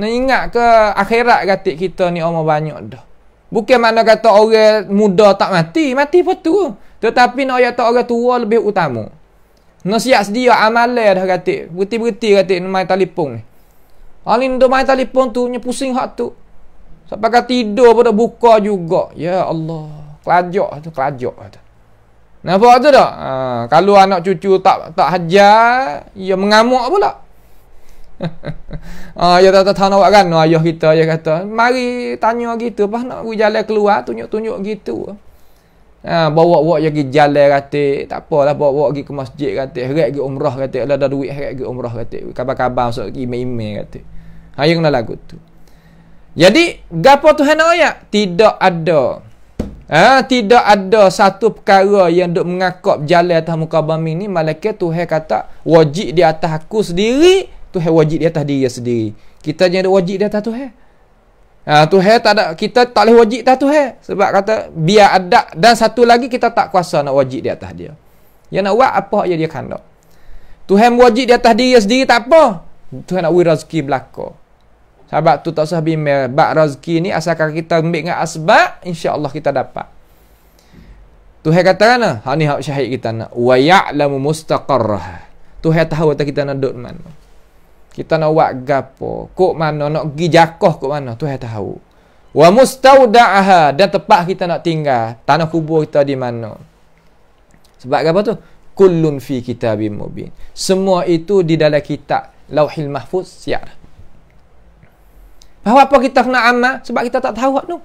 Nak ingat ke akhirat gatik kita ni umur banyak dah. Bukan mana kata orang muda tak mati, mati pun tu. Tetapi nak ayat orang tua lebih utama. Nasihat sedia amalan dah kata. Berti-berti kata ni main telefon ni. Alin tu main telefon tu punya pusing hak tu. Sampai kata tidur pada buka juga. Ya Allah. Kelajak tu, kelajak tu. Nampak tu tak? Ha, kalau anak cucu tak tak hajar, ia ya mengamuk pula. ha, ya tak tahu nak buat kan ayah kita ayah kata mari tanya gitu bah nak pergi jalan keluar tunjuk-tunjuk gitu Ha, ah, bawa-bawa pergi jalan katik. Tak apalah bawa-bawa pergi ke masjid katik. Heret pergi umrah katik. Kalau ada duit heret pergi umrah katik. Kabar-kabar masuk pergi imej-imej katik. Ha, yang kena lagu tu. Jadi, gapa Tuhan nak ayat? Tidak ada. Ha, tidak ada satu perkara yang duk mengakap jalan atas muka bumi ni. Malaikat Tuhan kata, wajib di atas aku sendiri. Tuhan wajib di atas diri sendiri. Kita jangan ada wajib di atas Tuhan. Ha, tu hai tak ada kita tak boleh wajib dah tu hai. Sebab kata biar ada dan satu lagi kita tak kuasa nak wajib di atas dia. Yang nak buat apa yang dia kandak. Tuhan wajib di atas dia sendiri tak apa. Tuhan nak wira rezeki belaka. Sebab tu tak usah bimbang. Bak rezeki ni asalkan kita ambil dengan asbab, insya-Allah kita dapat. Tuhan kata kan, ha ni hak syahid kita nak wa ya'lamu mustaqarrah. Tuhan tahu kita nak duduk mana kita nak buat gapo kok mana nak pergi jakoh kok mana tu saya tahu wa mustaudaha dan tempat kita nak tinggal tanah kubur kita di mana sebab apa tu kullun fi kitabim mubin semua itu di dalam kitab lauhil mahfuz siap bahawa apa kita kena amal sebab kita tak tahu tu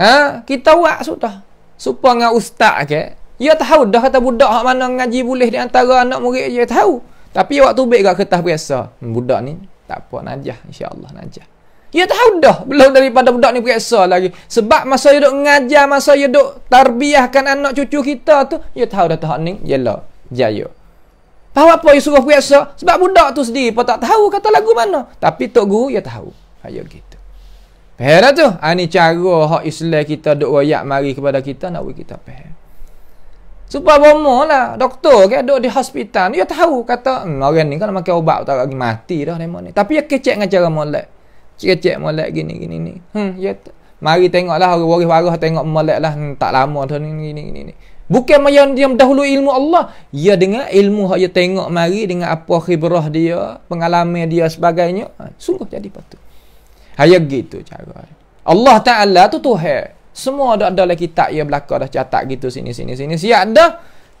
ha kita buat sudah supaya dengan ustaz ke okay? Ya tahu dah kata budak hak mana ngaji boleh di antara anak murid dia ya tahu. Tapi waktu tubik kat kertas biasa. Hmm, budak ni tak apa najah insya-Allah najah. Ya tahu dah belum daripada budak ni periksa lagi. Sebab masa dia duk ngajar, masa dia duk tarbiahkan anak cucu kita tu, ya tahu dah tahu ni, yalah, jaya. Tahu apa dia suruh periksa? Sebab budak tu sendiri pun tak tahu kata lagu mana. Tapi Tok Guru, ya tahu. Ya gitu. Faham tu? ani ha, cara hak Islam kita duk rayak mari kepada kita, nak buat kita faham. Supaya bomo lah. Doktor ke okay, duduk di hospital. Dia tahu. Kata, hmm, orang ni kalau makan ubat tak lagi mati dah demo ni. Tapi dia kecek dengan cara molek. Kecek molek gini, gini, ni. Hmm, ya Mari tengoklah orang waris waris tengok molek lah. Hmm, tak lama tu ni, ni, ni, ni, ni. Bukan maya dia dahulu ilmu Allah. dia dengar ilmu yang dia tengok mari dengan apa khibrah dia, pengalaman dia sebagainya. Ha, sungguh jadi patut. Hayat gitu cara. Allah Ta'ala tu Tuhan. Semua ada dalam kitab yang belakang dah catat gitu sini sini sini. Siap dah.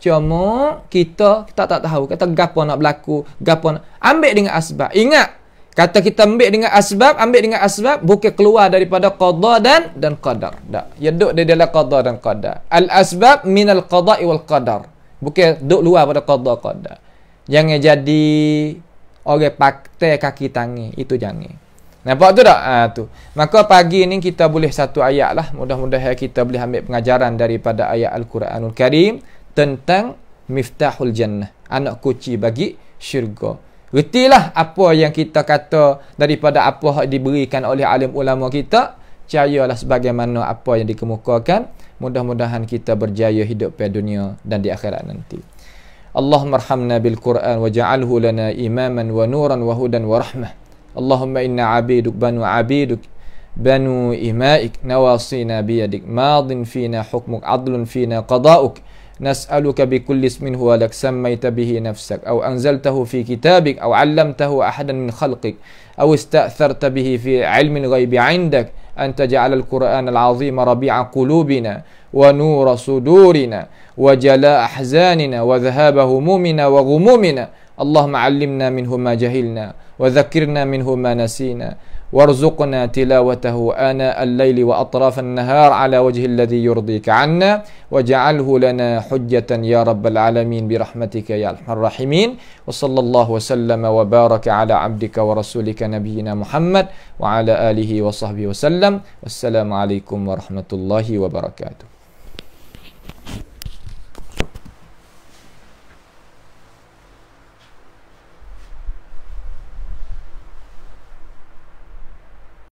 Cuma kita, kita tak tahu. Kata gapo nak berlaku, gapo nak. Ambil dengan asbab. Ingat. Kata kita ambil dengan asbab, ambil dengan asbab. Bukan keluar daripada qadda dan dan qadar. Tak. Ya duduk dia dalam qadda dan qadar. Al-asbab min al qadda'i wal qadar. Bukan duduk luar pada qadda qadar. Jangan jadi orang okay, pakai kaki tangan Itu jangan. Nampak tu tak? Ha, tu. Maka pagi ni kita boleh satu ayat lah. Mudah-mudahan kita boleh ambil pengajaran daripada ayat Al-Quranul Karim tentang Miftahul Jannah. Anak kuci bagi syurga. Gertilah apa yang kita kata daripada apa yang diberikan oleh alim ulama kita. Cayalah sebagaimana apa yang dikemukakan. Mudah-mudahan kita berjaya hidup di dunia dan di akhirat nanti. Allahumma rahamna bil Quran wa lana imaman wa nuran wa hudan wa rahmah. اللهم إنا عبيدك بنو عبيدك بنو إمائك نواصينا بيدك ماض فينا حكمك عدل فينا قضاؤك نسألك بكل اسم هو لك سميت به نفسك أو أنزلته في كتابك أو علمته أحدا من خلقك أو استأثرت به في علم الغيب عندك أن تجعل القرآن العظيم ربيع قلوبنا ونور صدورنا وجلاء أحزاننا وذهاب همومنا وغمومنا اللهم علمنا منه ما جهلنا وذكرنا منه ما نسينا وارزقنا تلاوته آناء الليل وأطراف النهار على وجه الذي يرضيك عنا واجعله لنا حجة يا رب العالمين برحمتك يا أرحم الراحمين وصلى الله وسلم وبارك على عبدك ورسولك نبينا محمد وعلى آله وصحبه وسلم والسلام عليكم ورحمة الله وبركاته